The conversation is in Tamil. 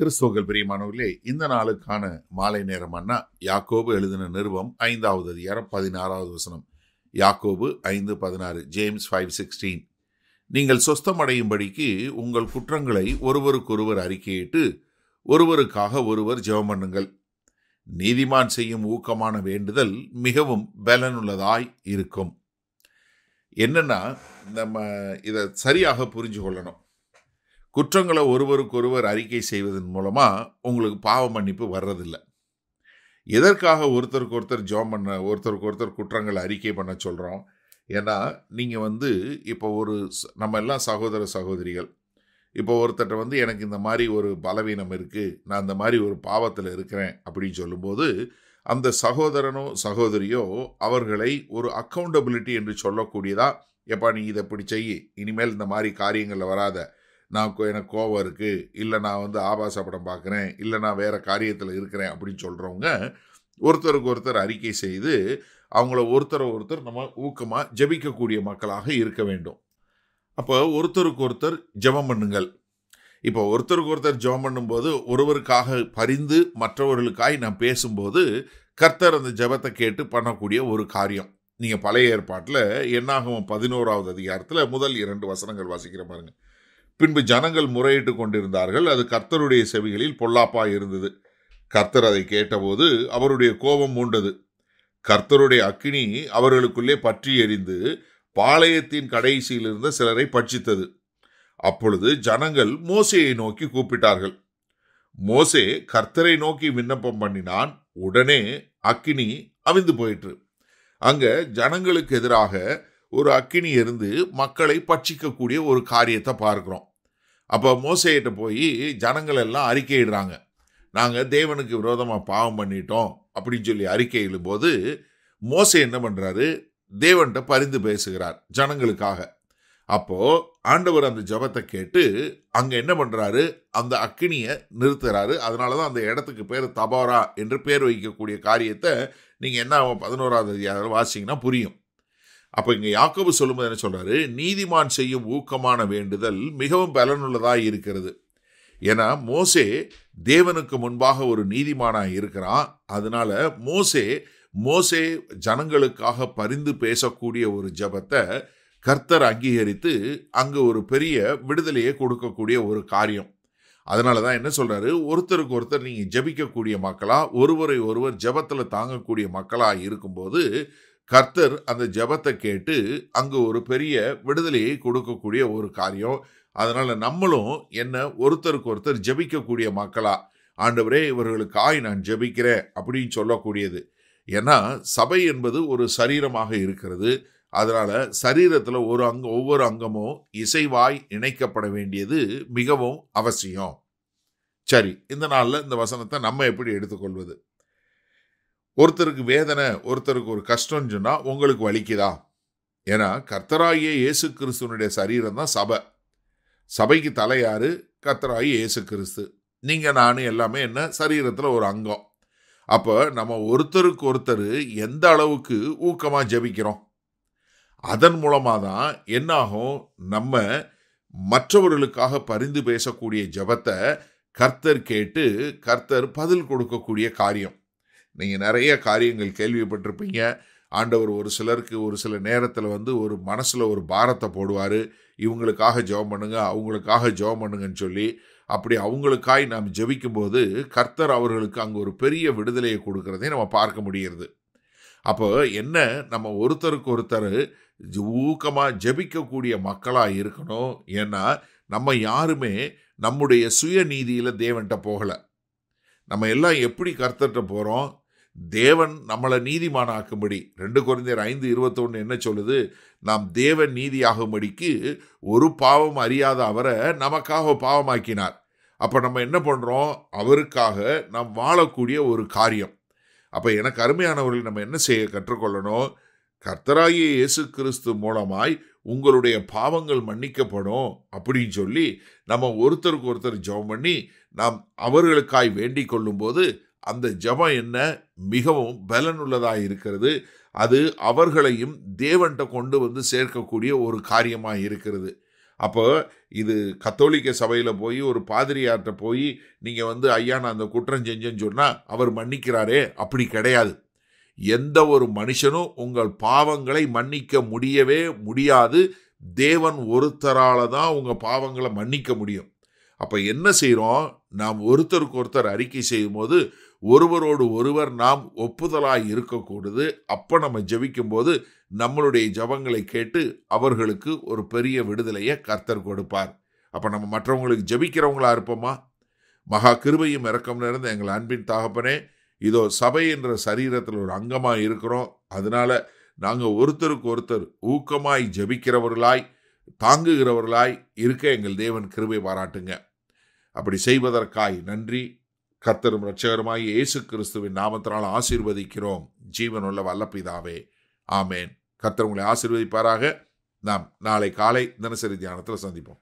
கிறிஸ்துவர்கள் பிரியமானவர்களே இந்த நாளுக்கான மாலை நேரம் அண்ணா யாக்கோபு எழுதின நிறுவம் ஐந்தாவது அதிகாரம் பதினாறாவது வசனம் யாக்கோபு ஐந்து பதினாறு ஜேம்ஸ் ஃபைவ் சிக்ஸ்டீன் நீங்கள் சொஸ்தமடையும்படிக்கு உங்கள் குற்றங்களை ஒருவருக்கொருவர் அறிக்கையிட்டு ஒருவருக்காக ஒருவர் ஜெபம் பண்ணுங்கள் நீதிமான் செய்யும் ஊக்கமான வேண்டுதல் மிகவும் பலனுள்ளதாய் இருக்கும் என்னென்னா நம்ம இதை சரியாக புரிஞ்சு கொள்ளணும் குற்றங்களை ஒருவருக்கொருவர் அறிக்கை செய்வதன் மூலமாக உங்களுக்கு பாவ மன்னிப்பு வர்றதில்லை எதற்காக ஒருத்தருக்கு ஒருத்தர் ஜோம் பண்ண ஒருத்தருக்கு ஒருத்தர் குற்றங்களை அறிக்கை பண்ண சொல்கிறோம் ஏன்னா நீங்கள் வந்து இப்போ ஒரு நம்ம எல்லாம் சகோதர சகோதரிகள் இப்போ ஒருத்தர் வந்து எனக்கு இந்த மாதிரி ஒரு பலவீனம் இருக்குது நான் இந்த மாதிரி ஒரு பாவத்தில் இருக்கிறேன் அப்படின்னு சொல்லும்போது அந்த சகோதரனோ சகோதரியோ அவர்களை ஒரு அக்கௌண்டபிலிட்டி என்று சொல்லக்கூடியதாக எப்பா நீ இதை இப்படி செய் இனிமேல் இந்த மாதிரி காரியங்களில் வராத நான் எனக்கு கோவம் இருக்குது இல்லை நான் வந்து ஆபாச படம் பார்க்குறேன் இல்லை நான் வேறு காரியத்தில் இருக்கிறேன் அப்படின்னு சொல்கிறவங்க ஒருத்தருக்கு ஒருத்தர் அறிக்கை செய்து அவங்கள ஒருத்தரை ஒருத்தர் நம்ம ஊக்கமாக ஜபிக்கக்கூடிய மக்களாக இருக்க வேண்டும் அப்போ ஒருத்தருக்கு ஒருத்தர் ஜபம் பண்ணுங்கள் இப்போ ஒருத்தருக்கு ஒருத்தர் ஜபம் பண்ணும்போது ஒருவருக்காக பரிந்து மற்றவர்களுக்காய் நான் பேசும்போது கர்த்தர் அந்த ஜபத்தை கேட்டு பண்ணக்கூடிய ஒரு காரியம் நீங்கள் பழைய ஏற்பாட்டில் என்னாகும் பதினோராவது அதிகாரத்தில் முதல் இரண்டு வசனங்கள் வாசிக்கிற பாருங்கள் பின்பு ஜனங்கள் முறையிட்டு கொண்டிருந்தார்கள் அது கர்த்தருடைய செவிகளில் பொல்லாப்பா இருந்தது கர்த்தர் அதை கேட்டபோது அவருடைய கோபம் மூண்டது கர்த்தருடைய அக்னி அவர்களுக்குள்ளே பற்றி எறிந்து பாளையத்தின் கடைசியில் இருந்த சிலரை பட்சித்தது அப்பொழுது ஜனங்கள் மோசையை நோக்கி கூப்பிட்டார்கள் மோசே கர்த்தரை நோக்கி விண்ணப்பம் பண்ணினான் உடனே அக்கினி அவிந்து போயிற்று அங்க ஜனங்களுக்கு எதிராக ஒரு அக்கினி இருந்து மக்களை பட்சிக்கக்கூடிய ஒரு காரியத்தை பார்க்கிறோம் அப்போ மோசையிட்ட போய் ஜனங்கள் எல்லாம் அறிக்கையிடுறாங்க நாங்கள் தேவனுக்கு விரோதமாக பாவம் பண்ணிட்டோம் அப்படின்னு சொல்லி அறிக்கையிடும் போது மோசை என்ன பண்ணுறாரு தேவன்கிட்ட பரிந்து பேசுகிறார் ஜனங்களுக்காக அப்போது ஆண்டவர் அந்த ஜபத்தை கேட்டு அங்கே என்ன பண்ணுறாரு அந்த அக்கினியை நிறுத்துறாரு அதனால தான் அந்த இடத்துக்கு பேர் தபாரா என்று பேர் வைக்கக்கூடிய காரியத்தை நீங்கள் என்ன பதினோராவது வாசிங்கன்னா புரியும் அப்போ இங்கே யாக்கோபு சொல்லும்போது என்ன சொல்கிறாரு நீதிமான் செய்யும் ஊக்கமான வேண்டுதல் மிகவும் பலனுள்ளதாக இருக்கிறது ஏன்னா மோசே தேவனுக்கு முன்பாக ஒரு நீதிமானாக இருக்கிறான் அதனால் மோசே மோசே ஜனங்களுக்காக பரிந்து பேசக்கூடிய ஒரு ஜபத்தை கர்த்தர் அங்கீகரித்து அங்கே ஒரு பெரிய விடுதலையை கொடுக்கக்கூடிய ஒரு காரியம் அதனால தான் என்ன சொல்கிறாரு ஒருத்தருக்கு ஒருத்தர் நீங்கள் ஜபிக்கக்கூடிய மக்களாக ஒருவரை ஒருவர் ஜபத்தில் தாங்கக்கூடிய மக்களாக இருக்கும்போது கர்த்தர் அந்த ஜபத்தை கேட்டு அங்கு ஒரு பெரிய விடுதலையை கொடுக்கக்கூடிய ஒரு காரியம் அதனால் நம்மளும் என்ன ஒருத்தருக்கு ஒருத்தர் ஜபிக்கக்கூடிய மக்களா ஆண்டவரே இவர்களுக்காய் நான் ஜபிக்கிறேன் அப்படின்னு சொல்லக்கூடியது ஏன்னா சபை என்பது ஒரு சரீரமாக இருக்கிறது அதனால் சரீரத்தில் ஒரு அங்க ஒவ்வொரு அங்கமும் இசைவாய் இணைக்கப்பட வேண்டியது மிகவும் அவசியம் சரி இந்த நாளில் இந்த வசனத்தை நம்ம எப்படி எடுத்துக்கொள்வது ஒருத்தருக்கு வேதனை ஒருத்தருக்கு ஒரு கஷ்டம்னு சொன்னால் உங்களுக்கு வலிக்குதா ஏன்னா கர்த்தராகிய இயேசு கிறிஸ்துவனுடைய சரீரம் தான் சபை சபைக்கு தலையாறு கர்த்தராகி இயேசு கிறிஸ்து நீங்கள் நான் எல்லாமே என்ன சரீரத்தில் ஒரு அங்கம் அப்போ நம்ம ஒருத்தருக்கு ஒருத்தர் எந்த அளவுக்கு ஊக்கமாக ஜபிக்கிறோம் அதன் மூலமாக தான் என்னாகும் நம்ம மற்றவர்களுக்காக பரிந்து பேசக்கூடிய ஜபத்தை கர்த்தர் கேட்டு கர்த்தர் பதில் கொடுக்கக்கூடிய காரியம் நீங்கள் நிறைய காரியங்கள் கேள்விப்பட்டிருப்பீங்க ஆண்டவர் ஒரு சிலருக்கு ஒரு சில நேரத்தில் வந்து ஒரு மனசில் ஒரு பாரத்தை போடுவார் இவங்களுக்காக ஜெபம் பண்ணுங்க அவங்களுக்காக ஜெபம் பண்ணுங்கன்னு சொல்லி அப்படி அவங்களுக்காய் நாம் ஜெபிக்கும்போது கர்த்தர் அவர்களுக்கு அங்கே ஒரு பெரிய விடுதலையை கொடுக்குறதே நம்ம பார்க்க முடிகிறது அப்போ என்ன நம்ம ஒருத்தருக்கு ஒருத்தர் ஊக்கமாக ஜெபிக்கக்கூடிய மக்களாக இருக்கணும் ஏன்னா நம்ம யாருமே நம்முடைய சுயநீதியில் தேவன்கிட்ட போகலை நம்ம எல்லாம் எப்படி கர்த்தர்கிட்ட போகிறோம் தேவன் நம்மளை நீதிமானாக்கும்படி ரெண்டு குறைந்தர் ஐந்து இருபத்தொன்று என்ன சொல்லுது நாம் தேவன் நீதியாகும்படிக்கு ஒரு பாவம் அறியாத அவரை நமக்காக பாவமாக்கினார் அப்போ நம்ம என்ன பண்ணுறோம் அவருக்காக நாம் வாழக்கூடிய ஒரு காரியம் அப்போ எனக்கு அருமையானவர்கள் நம்ம என்ன செய்ய கற்றுக்கொள்ளணும் கர்த்தராகிய இயேசு கிறிஸ்து மூலமாய் உங்களுடைய பாவங்கள் மன்னிக்கப்படும் அப்படின்னு சொல்லி நம்ம ஒருத்தருக்கு ஒருத்தர் ஜெபம் பண்ணி நாம் அவர்களுக்காய் வேண்டிக் கொள்ளும்போது அந்த ஜபம் என்ன மிகவும் பலனுள்ளதாக இருக்கிறது அது அவர்களையும் தேவன்கிட்ட கொண்டு வந்து சேர்க்கக்கூடிய ஒரு காரியமாக இருக்கிறது அப்போ இது கத்தோலிக்க சபையில் போய் ஒரு பாதிரியார்கிட்ட போய் நீங்கள் வந்து ஐயா நான் அந்த குற்றம் செஞ்சேன்னு சொன்னால் அவர் மன்னிக்கிறாரே அப்படி கிடையாது எந்த ஒரு மனுஷனும் உங்கள் பாவங்களை மன்னிக்க முடியவே முடியாது தேவன் ஒருத்தரால் தான் உங்கள் பாவங்களை மன்னிக்க முடியும் அப்போ என்ன செய்கிறோம் நாம் ஒருத்தருக்கு ஒருத்தர் அறிக்கை செய்யும் போது ஒருவரோடு ஒருவர் நாம் ஒப்புதலாக இருக்கக்கூடாது அப்போ நம்ம ஜபிக்கும்போது நம்மளுடைய ஜபங்களை கேட்டு அவர்களுக்கு ஒரு பெரிய விடுதலையை கர்த்தர் கொடுப்பார் அப்போ நம்ம மற்றவங்களுக்கு ஜபிக்கிறவங்களா இருப்போமா மகா கிருபையும் இறக்கம் நிறைந்த எங்கள் அன்பின் தாகப்பனே இதோ சபை என்ற சரீரத்தில் ஒரு அங்கமாக இருக்கிறோம் அதனால் நாங்கள் ஒருத்தருக்கு ஒருத்தர் ஊக்கமாய் ஜபிக்கிறவர்களாய் தாங்குகிறவர்களாய் இருக்க எங்கள் தேவன் கிருபை பாராட்டுங்க அப்படி செய்வதற்காய் நன்றி கத்தரும் ரட்சகருமாய் இயேசு கிறிஸ்துவின் நாமத்தினால் ஆசீர்வதிக்கிறோம் ஜீவனுள்ள வல்லப்பிதாவே ஆமேன் கத்தர் உங்களை ஆசீர்வதிப்பாராக நாம் நாளை காலை தினசரி தியானத்தில் சந்திப்போம்